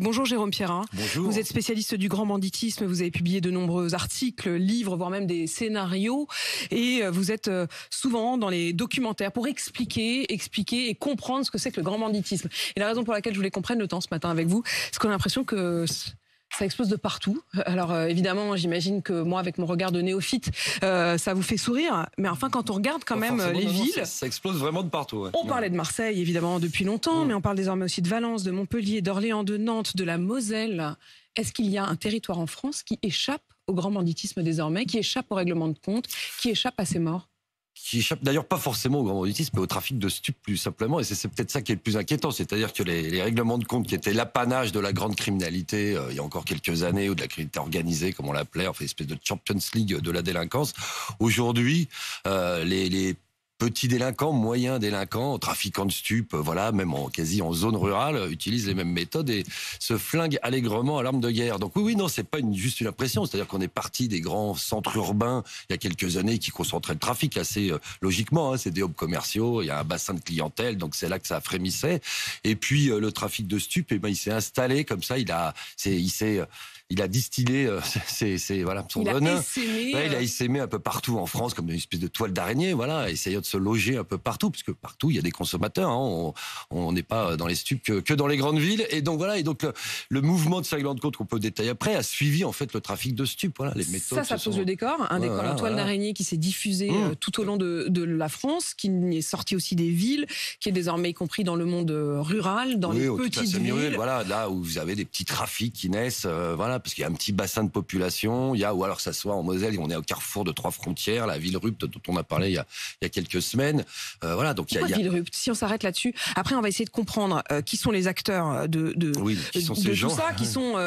bonjour Jérôme Pierrin. Vous êtes spécialiste du grand banditisme, vous avez publié de nombreux articles, livres, voire même des scénarios, et euh, vous êtes euh, souvent dans les documentaires pour expliquer, expliquer et comprendre ce que c'est que le grand banditisme. Et la raison pour laquelle je voulais comprendre le temps ce matin avec vous, c'est qu'on a l'impression que ça explose de partout. Euh, alors euh, évidemment, j'imagine que moi, avec mon regard de néophyte, euh, ça vous fait sourire. Mais enfin, quand on regarde quand oh, même les villes, ça, explose vraiment de partout. On parlait de Marseille évidemment depuis longtemps, mm. mais on parle désormais aussi de Valence, de Montpellier, d'Orléans, de Nantes, de la Moselle. Est-ce qu'il y a un territoire en France qui échappe au grand banditisme désormais, qui échappe au règlement de compte, qui échappe à ces morts qui échappe d'ailleurs pas forcément au grand banditisme, mais au trafic de stupes plus simplement. Et c'est peut-être ça qui est le plus inquiétant, c'est-à-dire que les, règlements de compte qui étaient l'apanage de la grande criminalité euh, il y a encore quelques années, ou de la criminalité organisée, comme on l'appelait, enfin espèce de Champions League de la délinquance, aujourd'hui, euh, les petits délinquants, moyens délinquants, trafiquant de stupes, euh, voilà, même en quasi en zone rurale, euh, utilise les mêmes méthodes et se flingue allègrement à l'arme de guerre. Donc oui, oui, non, c'est pas une, juste une impression. C'est-à-dire qu'on est parti des grands centres urbains il y a quelques années qui concentraient le trafic assez euh, logiquement. Hein, c'est des hubs commerciaux, il y a un bassin de clientèle, donc c'est là que ça frémissait. Et puis le trafic de stupes, eh ben, il s'est installé comme ça. Il a, il s'est il a distillé euh, ses, voilà, son il il a euh. essaimé un peu partout en France, comme une espèce de toile d'araignée, voilà, essayant de se loger un peu partout, puisque partout, il y a des consommateurs. Hein. on n'est pas dans les stupes que, dans les grandes villes. Et donc, voilà, et donc le, mouvement de grande Côte, qu'on peut détailler après, a suivi en fait le trafic de stupes. Voilà, les méthodes. Ça, ça pose le décor. Un décor toile d'araignée qui s'est diffusé mmh. euh, tout au long de, la France, qui est sorti aussi des villes, qui est désormais y compris dans le monde rural, dans les petites villes. voilà, là où vous avez des petits trafics qui naissent, voilà, voilà parce qu'il y a un petit bassin de population, il y a, ou alors ça soit en Moselle, on est au carrefour de trois frontières, la ville rupte dont on a parlé il y a, quelques semaines. Euh, voilà, donc il y a, Si on s'arrête là-dessus, après on va essayer de comprendre euh, qui sont les acteurs euh, de, tout ça, qui sont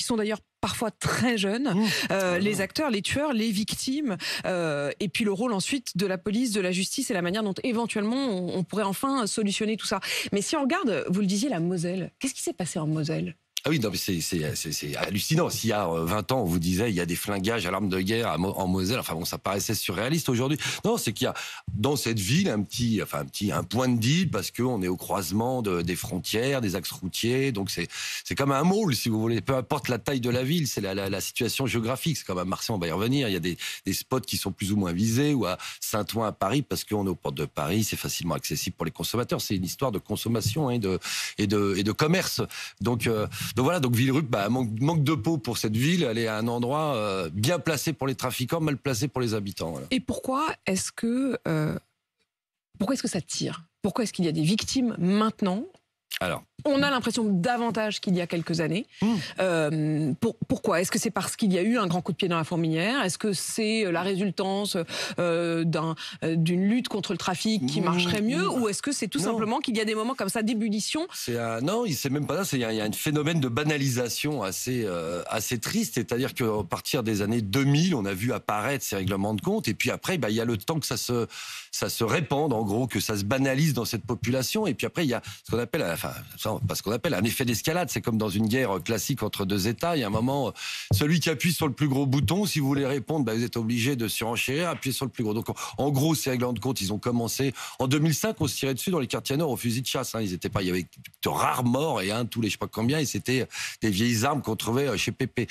sont d'ailleurs parfois très jeunes, ah les acteurs, les tueurs, les victimes, et puis le rôle ensuite de la police, de la justice et la manière dont éventuellement on pourrait enfin solutionner tout ça. Mais si on regarde, vous le disiez, la Moselle, qu'est-ce qui s'est passé en Moselle ah oui, non, mais c'est hallucinant. S'il y a 20 euh, ans, on vous disait, il y a des flingages à l'arme de guerre en Moselle. Enfin bon, ça paraissait surréaliste aujourd'hui. Non, c'est qu'il y a dans cette ville un petit, enfin un petit, un point de deal parce qu'on est au croisement des frontières, des axes routiers. Donc c'est c'est comme un moule, si vous voulez. Peu importe la taille de la ville, c'est la, la, la, situation géographique. C'est comme à Marseille, on va y revenir. Il y a des, des spots qui sont plus ou moins visés ou à Saint-Ouen à Paris parce qu'on est aux portes de Paris, c'est facilement accessible pour les consommateurs. C'est une histoire de consommation hein, et de et de et de commerce. Donc euh, donc voilà, donc Villerup bah, manque, de peau pour cette ville. Elle est à un endroit euh, bien placé pour les trafiquants, mal placé pour les habitants. Et pourquoi est-ce que euh, pourquoi est-ce que ça tire Pourquoi est-ce qu'il y a des victimes maintenant alors, on a l'impression davantage qu'il y a quelques années. Mmh. Euh, pourquoi Est-ce que c'est parce qu'il y a eu un grand coup de pied dans la fourmilière Est-ce que c'est euh, la résultance euh, d'une lutte contre le trafic qui mmh. marcherait mieux Ou est-ce que c'est tout simplement qu'il y a des moments comme ça d'ébullition un... Non, c'est même pas ça. Il y, a un phénomène de banalisation assez, assez triste. C'est-à-dire qu'à partir des années 2000, on a vu apparaître ces règlements de compte. Et puis après, bah, il y a le temps que ça se, ça se répande, en gros, que ça se banalise dans cette population. Et puis après, il y a ce qu'on appelle... Parce qu'on appelle un effet d'escalade. C'est comme dans une guerre classique entre deux États. Il y a un moment, celui qui appuie sur le plus gros bouton, si vous voulez répondre, bah, vous êtes obligé de surenchérir, appuyer sur le plus gros. Donc, en gros, ces règlements de compte, ils ont commencé en 2005. On se tirait dessus dans les quartiers nord au fusil de chasse. Hein. Ils étaient pas, il y avait de rares morts et un tous les je sais pas combien. Et c'était des vieilles armes qu'on trouvait euh, chez Pépé.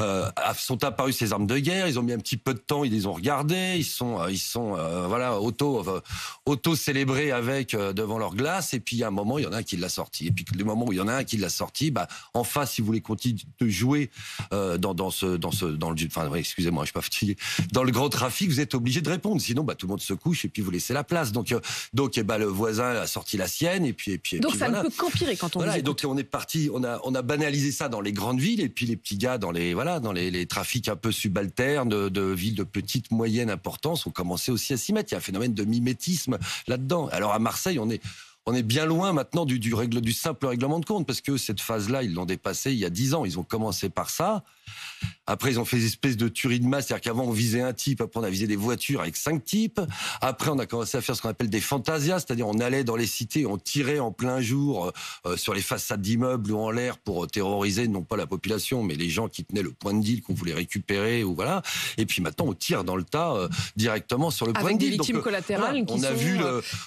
Euh, sont apparus ces armes de guerre. Ils ont mis un petit peu de temps, ils les ont regardées, ils sont, euh, ils sont euh, voilà, auto, auto célébrés avec devant leur glace. Et puis à un moment, il y en a un qui l'a sorti. Et puis le moment où il y en a un qui l'a sorti, bah enfin, si vous voulez continuer de jouer dans, ce, dans ce, dans le, enfin, excusez-moi, je suis pas fatigué, dans le grand trafic, vous êtes obligé de répondre. Sinon, bah tout le monde se couche et puis vous laissez la place. Donc, donc, et eh bah le voisin a sorti la sienne et puis et puis. donc ça ne peut qu'empirer quand on. Et donc on est parti, on a, on a banalisé ça dans les grandes villes et puis les petits gars dans les voilà dans les, trafics un peu subalternes de, villes de petite, moyenne importance, ont commencé aussi à s'y mettre. Il y a un phénomène de mimétisme là-dedans. Alors à Marseille, on est on est bien loin maintenant du, du simple règlement de compte, parce que cette phase-là, ils l'ont dépassée il y a dix ans. Ils ont commencé par ça. Après, ils ont fait des espèces de tueries de masse. C'est-à-dire qu'avant, on visait un type. Après, on a visé des voitures avec cinq types. Après, on a commencé à faire ce qu'on appelle des fantasias. C'est-à-dire, on allait dans les cités, on tirait en plein jour euh, sur les façades d'immeubles ou en l'air pour euh, terroriser non pas la population, mais les gens qui tenaient le point de deal qu'on voulait récupérer ou voilà. Et puis maintenant, on tire dans le tas euh, directement sur le point de deal. Avec des victimes collatérales qui, on a sont, vu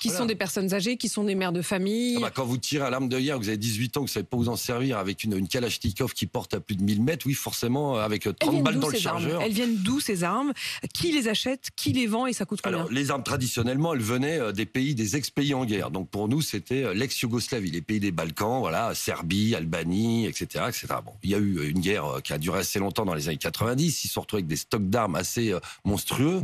qui sont des personnes âgées, qui sont des mères de famille. Ah bah, quand vous tirez à l'arme de guerre, vous avez 18 ans, que vous savez pas vous en servir avec une, une Kalachnikov qui porte à plus de 1000 mètres, oui, forcément, avec 30 balles dans le chargeur. Elles viennent d'où ces armes Qui les achète Qui les vend Et ça coûte combien Alors, les armes, traditionnellement, elles venaient euh, des pays, des ex-pays en guerre. Donc pour nous, c'était euh, l'ex-Yougoslavie, les pays des Balkans, voilà, Serbie, Albanie, etc. etc. Bon, il y a eu euh, une guerre qui a duré assez longtemps dans les années 90. Ils se sont retrouvés avec des stocks d'armes assez monstrueux.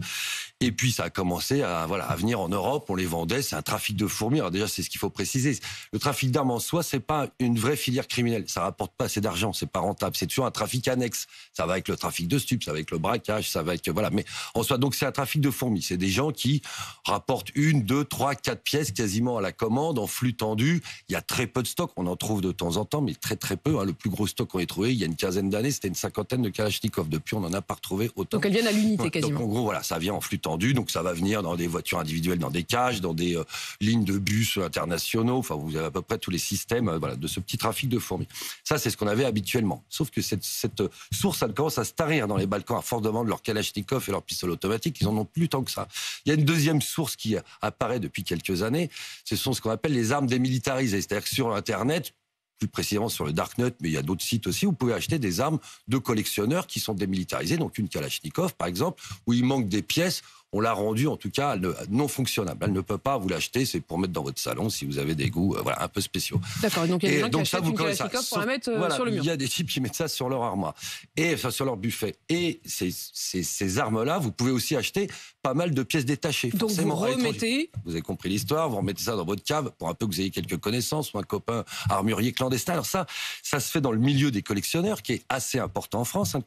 Et puis ça a commencé à voilà à venir en Europe. On les vendait. C'est un trafic de fourmis. Alors déjà, c'est ce qu'il faut préciser. Le trafic d'armes en soi, c'est pas une vraie filière criminelle. Ça rapporte pas assez d'argent. C'est pas rentable. C'est toujours un trafic annexe. Ça va avec le trafic de stupes, ça va avec le braquage, ça va avec voilà. Mais en soi, donc c'est un trafic de fourmis. C'est des gens qui rapportent une, deux, trois, quatre pièces quasiment à la commande en flux tendu. Il y a très peu de stocks On en trouve de temps en temps, mais très très peu. Hein. Le plus gros stock qu'on ait trouvé il y a une quinzaine d'années, c'était une cinquantaine de Kalachnikov. Depuis, on n'en a pas retrouvé autant. Donc elles viennent à l'unité quasiment. Donc, en gros, voilà, ça vient en flux donc ça va venir dans des voitures individuelles, dans des cages, dans des euh, lignes de bus internationaux. Enfin, vous avez à peu près tous les systèmes euh, voilà, de ce petit trafic de fourmis. Ça, c'est ce qu'on avait habituellement. Sauf que cette, euh, source, elle commence à se tarir dans les Balkans à force de leurs leur Kalachnikov et leur pistolet automatique. Ils n'en ont plus tant que ça. Il y a une deuxième source qui apparaît depuis quelques années. Ce sont ce qu'on appelle les armes démilitarisées. C'est-à-dire que sur Internet, plus précisément sur le Darknet, mais il y a d'autres sites aussi, vous pouvez acheter des armes de collectionneurs qui sont démilitarisées, donc une Kalachnikov par exemple, où il manque des pièces, on l'a rendue en tout cas non fonctionnable. Elle ne peut pas vous l'acheter, c'est pour mettre dans votre salon si vous avez des goûts euh, voilà, un peu spéciaux. D'accord, donc il y a des gens qui ça, une ça. Pour la mettre euh, sur le mur. Il y a des types qui mettent ça sur leur armoire, et, ça sur leur buffet. Et ces, ces, armes-là, vous pouvez aussi acheter pas mal de pièces détachées. Donc vous remettez... Vous avez compris l'histoire, vous remettez ça dans votre cave pour un peu que vous ayez quelques connaissances ou un copain armurier clandestin. Alors ça, ça se fait dans le milieu des collectionneurs qui est assez important en France, hein,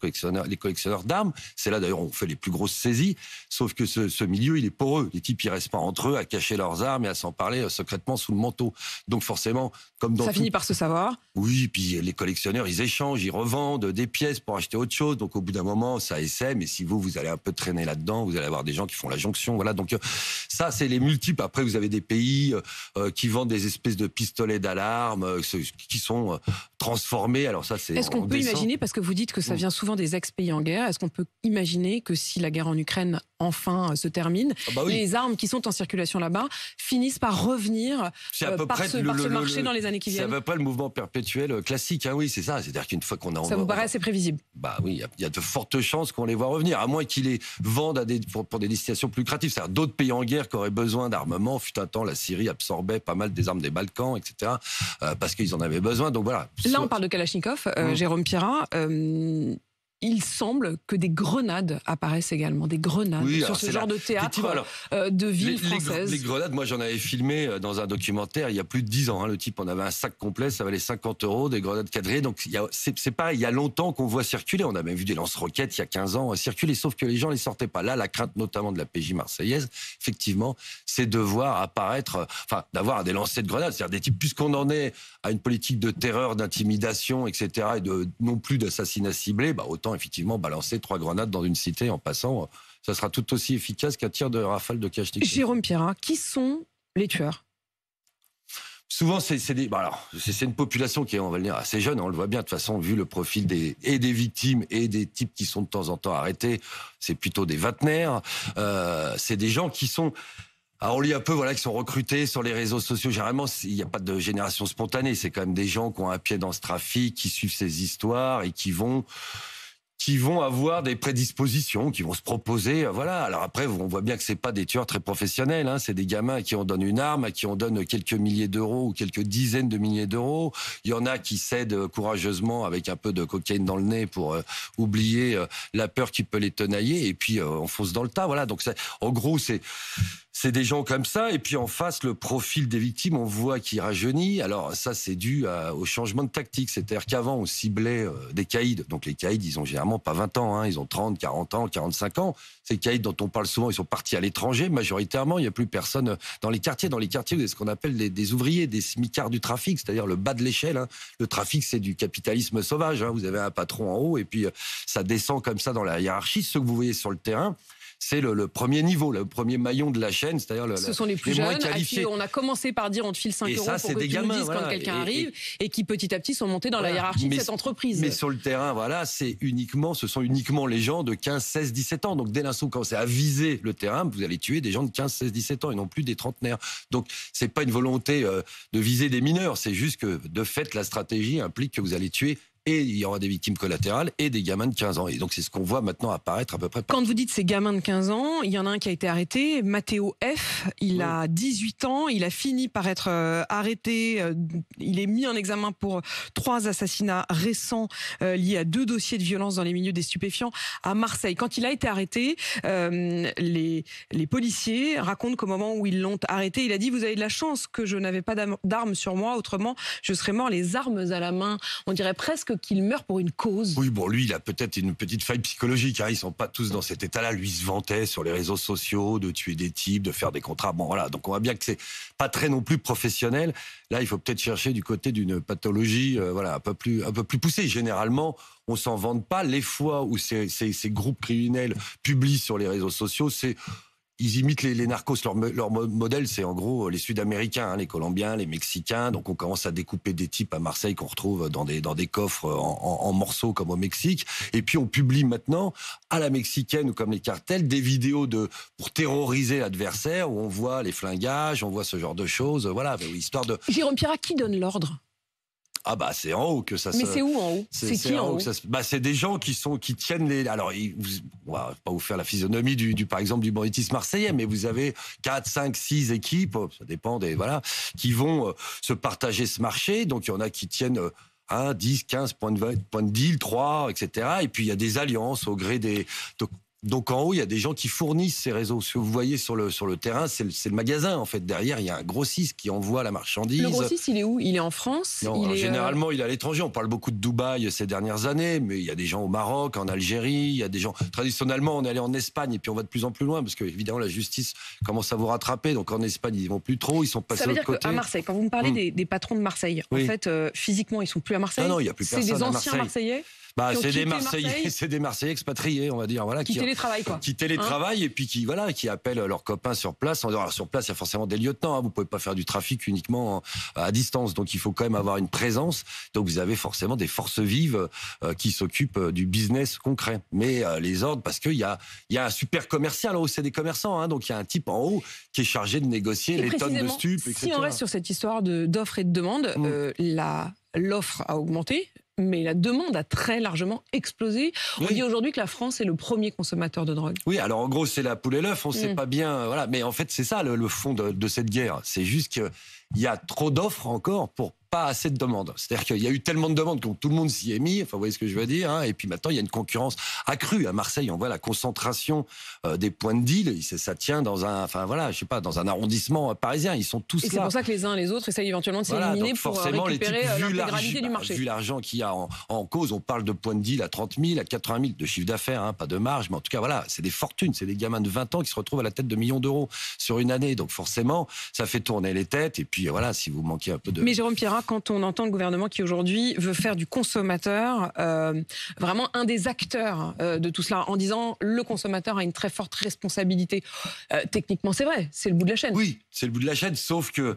les collectionneurs d'armes. C'est là d'ailleurs on fait les plus grosses saisies, sauf que ce, milieu, il est poreux. Les types, ils restent pas entre eux à cacher leurs armes et à s'en parler euh, secrètement sous le manteau. Donc forcément, comme dans ça finit par se savoir. Oui, puis euh, les collectionneurs, ils échangent, ils revendent euh, des pièces pour acheter autre chose. Donc au bout d'un moment, ça essaie. Mais si vous, vous allez un peu traîner là-dedans, vous allez avoir des gens qui font la jonction. Voilà. Donc ça, c'est les multiples. Après, vous avez des pays qui vendent des espèces de pistolets d'alarme qui sont transformés. Alors ça, c'est. Est-ce qu'on peut imaginer, parce que vous dites que ça mm. vient souvent des ex-pays en guerre, est-ce qu'on peut imaginer que si la guerre en Ukraine enfin euh, se termine, ah bah les armes qui sont en circulation là-bas finissent par revenir euh, par, ce, le, marché dans les années qui viennent. C'est à peu près le mouvement perpétuel euh, classique, ah oui, c'est ça. C'est-à-dire qu'une fois qu'on a... Ça vous paraît assez prévisible Bah oui, il y, a de fortes chances qu'on les voit revenir, à moins qu'ils les vendent pour, des destinations plus créatives. C'est-à-dire d'autres pays en guerre qui auraient besoin d'armement. Fut un temps, la Syrie absorbait pas mal des armes des Balkans, etc., parce qu'ils en avaient besoin. Donc voilà. Là, on parle de Kalachnikov, Jérôme Pirat il semble que des grenades apparaissent également, des grenades sur ce genre de théâtre euh, de ville française. Les, grenades, moi j'en avais filmé euh, dans un documentaire il y a plus de 10 ans. Hein. le type on avait un sac complet, ça valait 50 euros, des grenades cadrées. Donc c'est pas il y a longtemps qu'on voit circuler. On a même vu des lance-roquettes il y a 15 ans euh, circuler, sauf que les gens les sortaient pas. Là, la crainte notamment de la PJ marseillaise, effectivement, c'est de voir apparaître, enfin d'avoir des lancers de grenades, c'est-à-dire des types, puisqu'on en est à une politique de terreur, d'intimidation, etc., et de non plus d'assassinat ciblé, bah, autant effectivement balancer trois grenades dans une cité en passant. Ça sera tout aussi efficace qu'un tir de rafale de cache Jérôme Pierre, hein, qui sont les tueurs Souvent, c'est une population qui est, on va le dire, assez jeune. On le voit bien, de toute façon, vu le profil des, et des victimes et des types qui sont de temps en temps arrêtés, c'est plutôt des vatenaires, euh, c'est des gens qui sont... Alors on lit un peu, voilà, qui sont recrutés sur les réseaux sociaux. Généralement, il n'y a pas de génération spontanée. C'est quand même des gens qui ont un pied dans ce trafic, qui suivent ces histoires et qui vont qui vont avoir des prédispositions, qui vont se proposer. Euh, voilà. Alors après, on voit bien que c'est pas des tueurs très professionnels. Hein. C'est des gamins qui on donne une arme, à qui on donne quelques milliers d'euros ou quelques dizaines de milliers d'euros. Il y en a qui cèdent euh, courageusement avec un peu de cocaïne dans le nez pour euh, oublier la peur qui peut les tenailler. Et puis on fonce dans le tas. Voilà. Donc en gros, c'est c'est des gens comme ça. Et puis en face, le profil des victimes, on voit qu'il rajeunit. Alors ça, c'est dû euh, au changement de tactique. C'est-à-dire qu'avant, on ciblait euh, des caïds. Donc les caïds, ils ont généralement pas 20 ans. Hein. Ils ont 30, 40 ans, 45 ans. Ces caïds dont on parle souvent, ils sont partis à l'étranger. Majoritairement, il n'y a plus personne euh, dans les quartiers. Dans les quartiers, vous avez ce qu'on appelle des, ouvriers, des smicards du trafic, c'est-à-dire le bas de l'échelle. Hein. Le trafic, c'est du capitalisme sauvage. Hein. Vous avez un patron en haut et puis ça descend comme ça dans la hiérarchie. ce que vous voyez sur le terrain, c'est le, premier niveau, le premier maillon de la chaîne, c'est-à-dire le, ce sont les plus qualifiés. on a commencé par dire on te file 5 euros pour que des tu nous dises quand quelqu'un arrive et, qui petit à petit sont montés dans la hiérarchie de cette entreprise. Mais sur le terrain, voilà, c'est uniquement, ce sont uniquement les gens de 15, 16, 17 ans. Donc dès l'instant où c'est à viser le terrain, vous allez tuer des gens de 15, 16, 17 ans et non plus des trentenaires. Donc c'est pas une volonté euh, de viser des mineurs, c'est juste que de fait la stratégie implique que vous allez tuer et il y aura des victimes collatérales et des gamins de 15 ans. Et donc c'est ce qu'on voit maintenant apparaître à peu près. Quand vous dites ces gamins de 15 ans, il y en a un qui a été arrêté, Matteo F. Il a 18 ans, il a fini par être euh, arrêté. Euh, il est mis en examen pour trois assassinats récents euh, liés à deux dossiers de violence dans les milieux des stupéfiants à Marseille. Quand il a été arrêté, les, les policiers racontent qu'au moment où ils l'ont arrêté, il a dit Vous avez de la chance que je n'avais pas d'armes sur moi, autrement je serais mort les armes à la main. On dirait presque qu'il meurt pour une cause. Oui, bon, lui, il a peut-être une petite faille psychologique. Hein. Ils sont pas tous dans cet état-là. Lui se vantait sur les réseaux sociaux de tuer des types, de faire des contrats. Bon, voilà. Donc on voit bien que c'est pas très non plus professionnel. Là, il faut peut-être chercher du côté d'une pathologie, euh, voilà, un peu plus, un peu plus poussée. Généralement, on s'en vante pas. Les fois où ces groupes criminels publient sur les réseaux sociaux, c'est ils imitent les, narcos. Leur, modèle, c'est en gros les Sud-Américains, hein, les Colombiens, les Mexicains. Donc on commence à découper des types à Marseille qu'on retrouve dans des, coffres en, morceaux comme au Mexique. Et puis on publie maintenant à la mexicaine ou comme les cartels des vidéos de pour terroriser l'adversaire où on voit les flingages, on voit ce genre de choses. Voilà, histoire de. Jérôme Pierre, qui donne l'ordre ah bah c'est en haut que ça se. Mais c'est où en haut C'est qui en haut, Bah c'est des gens qui sont qui tiennent les. Alors ils... on va pas vous faire la physionomie du, par exemple du banditisme marseillais, mais vous avez 4, 5, 6 équipes, oh, ça dépend des voilà, qui vont euh, se partager ce marché. Donc il y en a qui tiennent. 1, 10, 15 points de, deal, 3, etc. Et puis il y a des alliances au gré des. Donc en haut, il y a des gens qui fournissent ces réseaux. Ce que vous voyez sur le, sur le terrain, c'est le, magasin. En fait, derrière, il y a un grossiste qui envoie la marchandise. Le grossiste, il est où Il est en France euh, Généralement, il est à l'étranger. On parle beaucoup de Dubaï ces dernières années, mais il y a des gens au Maroc, en Algérie, il y a des gens... Traditionnellement, on est allé en Espagne, et puis on va de plus en plus loin, parce que évidemment, la justice commence à vous rattraper. Donc en Espagne, ils vont plus trop, ils sont passés de l'autre côté. Ça dire Marseille, quand vous me parlez hmm. des, patrons de Marseille, en fait, euh, physiquement, ils sont plus à Marseille. non, il n'y a plus personne C'est des anciens Marseillais bah, c'est des Marseillais, c'est des Marseillais expatriés, on va dire, voilà, qui, qui télétravaillent quoi. Qui télétravaillent et puis qui voilà, qui appellent leurs copains sur place. sur place, il y a forcément des lieutenants. vous hein. vous pouvez pas faire du trafic uniquement euh, à distance, donc il faut quand même avoir une présence. Donc vous avez forcément des forces vives euh, qui s'occupent euh, du business concret. Mais les ordres, parce qu'il y a, y a un super commercial en haut, c'est des commerçants, hein. donc il y a un type en haut qui est chargé de négocier les tonnes de stupes. Si on reste sur cette histoire d'offres et de demandes, mm. l'offre a augmenté, mais la demande a très largement explosé. On dit aujourd'hui que la France est le premier consommateur de drogue. Oui, alors en gros, c'est la poule et l'œuf, on ne sait mm. pas bien. Euh, voilà, mais en fait, c'est ça le, fond de, de, cette guerre. C'est juste que il y a trop d'offres encore pour pas assez de demandes. C'est-à-dire qu'il y a eu tellement de demandes que tout le monde s'y est mis. Enfin, vous voyez ce que je veux dire. Hein, et puis maintenant, il y a une concurrence accrue à Marseille. On voit la concentration euh, des points de deal. Ça tient dans un, enfin voilà, je sais pas, dans un arrondissement parisien. Ils sont tous et C'est pour ça que les uns et les autres essayent éventuellement de s'éliminer pour euh, récupérer euh, l'intégralité du bah, marché. Vu l'argent qu'il y a en, cause, on parle de points de deal à 30 000, à 80 000 de chiffre d'affaires, hein, pas de marge, mais en tout cas voilà, c'est des fortunes. C'est des gamins de 20 ans qui se retrouvent à la tête de millions d'euros sur une année. Donc forcément, ça fait tourner les têtes. Et puis voilà, si vous manquez un peu de. Mais Jérôme Pierrat, quand on entend le gouvernement qui aujourd'hui veut faire du consommateur euh, vraiment un des acteurs euh, de tout cela, en disant le consommateur a une très forte responsabilité, euh, techniquement c'est vrai, c'est le bout de la chaîne. Oui, c'est le bout de la chaîne, sauf que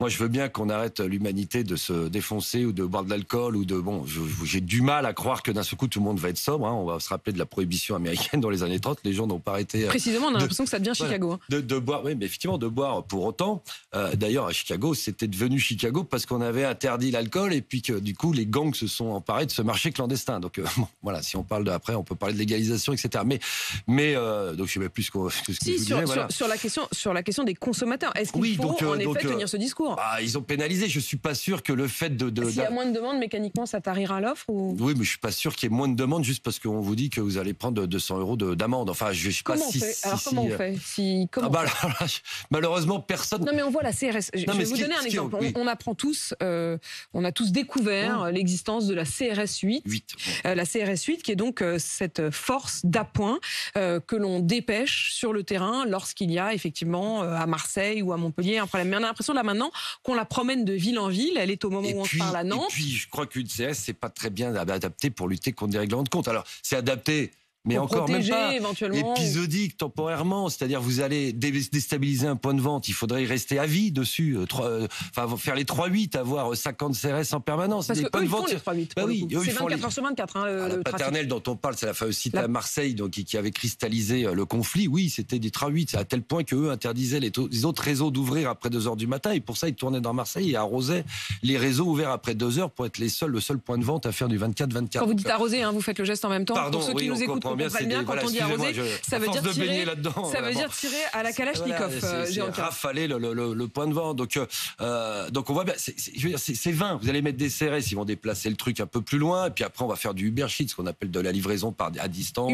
moi, je veux bien qu'on arrête l'humanité de se défoncer ou de boire de l'alcool ou de bon. J'ai du mal à croire que d'un seul coup tout le monde va être sobre. Hein. On va se rappeler de la prohibition américaine dans les années 30. Les gens n'ont pas arrêté. Euh, Précisément, on a l'impression que ça devient Chicago. Hein. De, boire, oui, mais effectivement, de boire pour autant. Euh, d'ailleurs, à Chicago, c'était devenu Chicago parce qu'on avait interdit l'alcool et puis que du coup, les gangs se sont emparés de ce marché clandestin. Donc euh, voilà, si on parle d'après, on peut parler de légalisation, etc. Mais, mais donc je sais même plus ce que, si, je vous sur, la question, sur la question des consommateurs, est-ce qu'il oui, faut donc, en effet tenir ce discours bah, ils ont pénalisé. Je suis pas sûr que le fait de. de ah, S'il y a moins de demandes, mécaniquement, ça tarira l'offre ou... Oui, mais je suis pas sûr qu'il y ait moins de demandes juste parce qu'on vous dit que vous allez prendre 200 euros d'amende. Enfin, je pas Alors, comment on fait comment Malheureusement, personne. Non, mais on voit la CRS. Je, vais vous donner un exemple. on, apprend tous, euh, on a tous découvert mmh. l'existence de la CRS 8. Euh, la CRS 8, qui est donc euh, cette force d'appoint que l'on dépêche sur le terrain lorsqu'il y a effectivement à Marseille ou à Montpellier un problème. Mais on a l'impression là maintenant qu'on la promène de ville en ville. Elle est au moment où on on parle à Nantes. Et puis, je crois qu'une CS, c'est pas très bien adapté pour lutter contre des règlements de compte. Alors, c'est adapté mais encore même pas épisodique temporairement c'est-à-dire vous allez déstabiliser un point de vente il faudrait y rester à vie dessus euh, euh, enfin faire les 3 8 avoir 50 euh, CRS en permanence parce qu'eux les bah c'est 24 heures sur 24 hein, le, ah, la paternelle dont on parle c'est la fameuse cité à Marseille donc qui, avait cristallisé le conflit oui c'était des 3 8 à tel point que interdisaient les, autres réseaux d'ouvrir après 2 heures du matin et pour ça ils tournaient dans Marseille et arrosaient les réseaux ouverts après 2 heures pour être les seuls le seul point de vente à faire du 24 24 quand vous dites arroser hein, vous faites le geste en même temps Pardon, ceux qui nous bien, quand on dit ça veut dire tirer, ça veut dire tirer à la Kalachnikov, voilà, euh, rafaler le, le, point de vente. Donc euh, euh, donc on voit bien, c'est, je veux dire, c'est, 20. Vous allez mettre des CRS, ils vont déplacer le truc un peu plus loin, et puis après on va faire du Uber ce qu'on appelle de la livraison par à distance.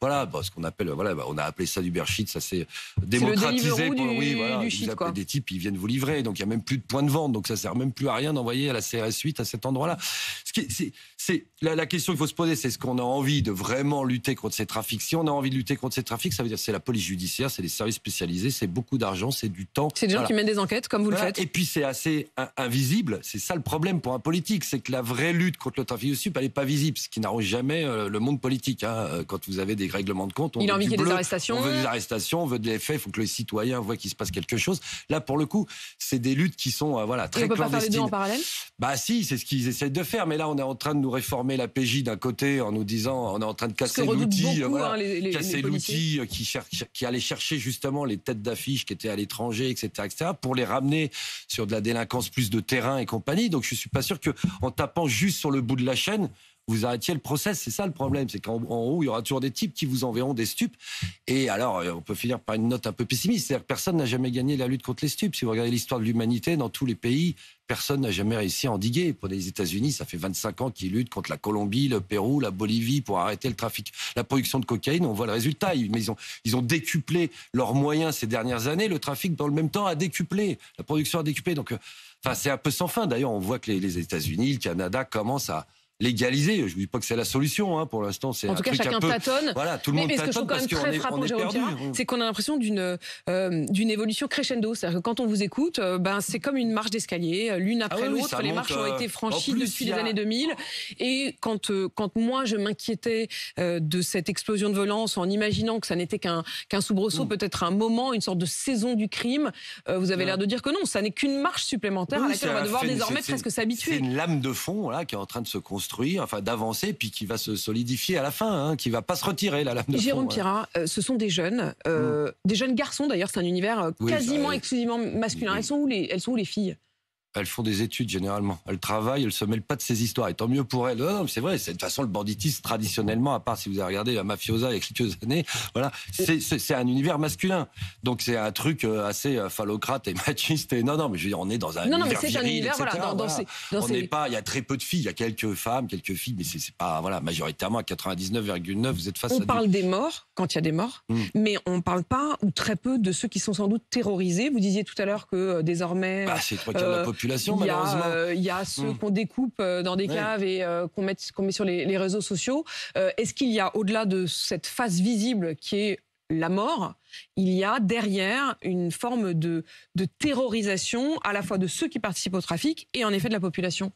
Voilà, ce qu'on appelle, voilà, bah, on a appelé ça Uber Sheet, ça s'est démocratisé. oui, voilà, des types, ils viennent vous livrer, donc il y a même plus de point de vente, donc ça sert même plus à rien d'envoyer à la CRS 8 à cet endroit-là. Ce qui, c'est la question qu'il faut se poser, c'est ce qu'on a envie de vraiment lutter contre ces trafics. Si on a envie de lutter contre ces trafics, ça veut dire c'est la police judiciaire, c'est les services spécialisés, c'est beaucoup d'argent, c'est du temps. C'est des gens qui mènent des enquêtes comme vous le faites. Et puis c'est assez invisible. C'est ça le problème pour un politique, c'est que la vraie lutte contre le trafic de sup, elle n'est pas visible, ce qui n'arrange jamais euh, le monde politique. Hein. Euh, quand vous avez des règlements de compte, on veut, des arrestations. on veut des arrestations, on veut des faits, il faut que les citoyens voient qu'il se passe quelque chose. Là, pour le coup, c'est des luttes qui sont euh, voilà très Et on pas faire les deux en parallèle bah si, c'est ce qu'ils essaient de faire, mais là on est en train de nous réformer la PJ d'un côté en nous disant on est en train de casser l'outil, euh, hein, casser l'outil euh, qui, qui allait chercher justement les têtes d'affiche qui étaient à l'étranger, etc., pour les ramener sur de la délinquance plus de terrain et compagnie. Donc je suis pas sûr que en tapant juste sur le bout de la chaîne, vous arrêtiez le process. C'est ça le problème, c'est qu'en haut, il y aura toujours des types qui vous enverront des stupes. Et alors, euh, on peut finir par une note un peu pessimiste, c'est-à-dire personne n'a jamais gagné la lutte contre les stupes. Si vous regardez l'histoire de l'humanité, dans tous les pays, personne n'a jamais réussi à endiguer. Pour les États-Unis, ça fait 25 ans qu'ils luttent contre la Colombie, le Pérou, la Bolivie pour arrêter le trafic, la production de cocaïne. On voit le résultat. Ils, ont, décuplé leurs moyens ces dernières années. Le trafic, dans le même temps, a décuplé. La production a décuplé. Donc, euh, enfin, c'est un peu sans fin. D'ailleurs, on voit que les États-Unis, le Canada commencent à, légaliser. Je ne dis pas que c'est la solution. Hein. Pour l'instant, c'est en tout cas chacun peu... tâtonne. Voilà, tout le mais, monde mais parce qu'on est, on hein. C'est qu'on a l'impression d'une euh, d'une évolution crescendo. C'est-à-dire que quand on vous écoute, euh, ben c'est comme une marche d'escalier, euh, l'une ah après l'autre. Les marches ont été franchies depuis les années 2000. Et quand quand moi je m'inquiétais de cette explosion de violence en imaginant que ça n'était qu'un qu'un soubresaut, mm. peut-être un moment, une sorte de saison du crime, vous avez mm. l'air de dire que non, ça n'est qu'une marche supplémentaire à laquelle on va devoir désormais presque s'habituer. C'est une lame de fond là qui est en train de se construire enfin d'avancer, puis qui va se solidifier à la fin, hein, qui va pas se retirer la lame Jérôme euh, ce sont des jeunes, euh, mm. des jeunes garçons d'ailleurs, c'est un univers euh, quasiment bah, exclusivement masculin. sont elles sont où les filles elles font des études généralement. Elles travaillent, elles ne se mêlent pas de ces histoires. Et tant mieux pour elles. Non, non, c'est vrai. C'est de toute façon le banditisme traditionnellement, à part si vous avez regardé la mafiosa il y a quelques années, voilà, c'est un univers masculin. Donc c'est un truc euh, assez euh, phallocrate et machiste. non, non, mais je veux dire, on est dans un univers non, mais viril, on n'est pas. Il y a très peu de filles. Il y a quelques femmes, quelques filles, mais c'est pas voilà majoritairement à 99,9. Vous êtes face. On parle des... morts quand il y a des morts, hmm. mais on ne parle pas ou très peu de ceux qui sont sans doute terrorisés. Vous disiez tout à l'heure que euh, désormais. Ah, c'est euh, il y a, ceux hmm. qu'on découpe euh, dans des caves et euh, qu'on met, met, sur les, réseaux sociaux. Est-ce qu'il y a, au-delà de cette face visible qui est la mort, il y a derrière une forme de terrorisation à la fois de ceux qui participent au trafic et en effet de la population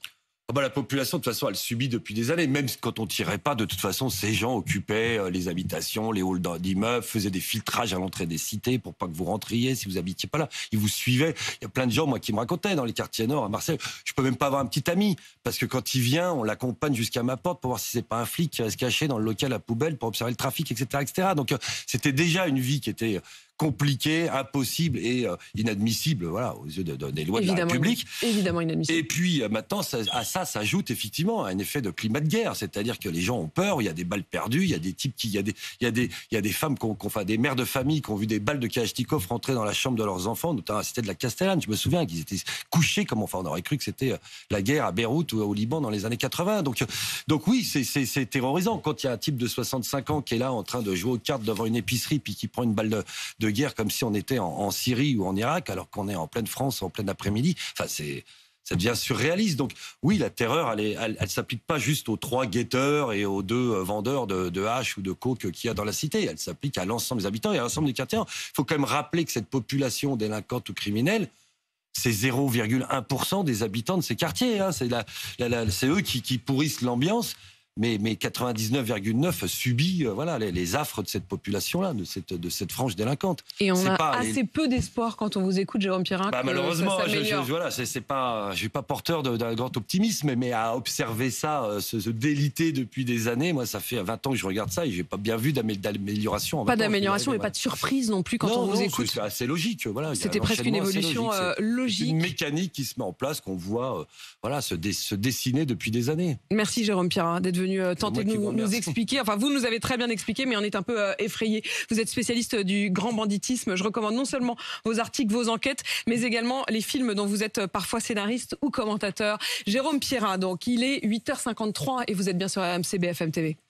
ah bah, la population, de toute façon, elle subit depuis des années. Même quand on tirait pas, de toute façon, ces gens occupaient euh, les habitations, les halls d'immeubles, faisaient des filtrages à l'entrée des cités pour pas que vous rentriez si vous habitiez pas là. Ils vous suivaient. Il y a plein de gens, moi, qui me racontaient dans les quartiers nord à Marseille. Je peux même pas avoir un petit ami parce que quand il vient, on l'accompagne jusqu'à ma porte pour voir si c'est pas un flic qui reste caché dans le local à poubelle pour observer le trafic, etc., etc. Donc, euh, c'était déjà une vie qui était euh, compliqué, impossible et euh, inadmissible, voilà, aux yeux de, des lois évidemment, de Évidemment inadmissible. Et puis euh, maintenant, à ça s'ajoute effectivement un effet de climat de guerre, c'est-à-dire que les gens ont peur, il y a des balles perdues, il y a des types qui, il y a des, il y a des, il y a des femmes, qu'on, enfin, des mères de famille qui ont vu des balles de Kalachnikov rentrer dans la chambre de leurs enfants, notamment c'était de la Castellane, je me souviens qu'ils étaient couchés comme enfin on aurait cru que c'était euh, la guerre à Beyrouth ou au Liban dans les années 80. Donc, donc oui, c'est, c'est, terrorisant quand il y a un type de 65 ans qui est là en train de jouer aux cartes devant une épicerie puis qui prend une balle de guerre comme si on était en, Syrie ou en Irak, alors qu'on est en pleine France, en plein après-midi. Enfin, c'est ça devient surréaliste. Donc oui, la terreur, elle, elle, s'applique pas juste aux trois guetteurs et aux deux euh, vendeurs de, de haches ou de coke qu'il y a dans la cité. Elle s'applique à l'ensemble des habitants et à l'ensemble des quartiers. Il faut quand même rappeler que cette population délinquante ou criminelle, c'est 0,1% des habitants de ces quartiers. Hein. C'est, eux qui pourrissent l'ambiance mais, 99,9 subit euh, voilà, les, affres de cette population-là, de cette, de cette frange délinquante. Et on a assez peu d'espoir quand on vous écoute, Jérôme Pierrin. Bah, malheureusement, je ne voilà, c'est, pas, suis pas porteur d'un grand optimisme, mais à observer ça, euh, se, déliter depuis des années, moi, ça fait 20 ans que je regarde ça et j'ai pas bien vu d'amélioration. Pas d'amélioration, et pas de surprise non plus quand on vous non, écoute. C'est assez logique. Voilà, C'était presque une évolution logique, euh, Une mécanique qui se met en place, qu'on voit voilà, se, se, dessiner depuis des années. Merci, Jérôme Pierrin, d'être venu euh, tenter de nous, expliquer. Enfin, vous nous avez très bien expliqué, mais on est un peu euh, effrayé. Vous êtes spécialiste euh, du grand banditisme. Je recommande non seulement vos articles, vos enquêtes, mais également les films dont vous êtes parfois scénariste ou commentateur. Jérôme Pierrin, donc, il est 8h53 et vous êtes bien sur AMC BFM TV.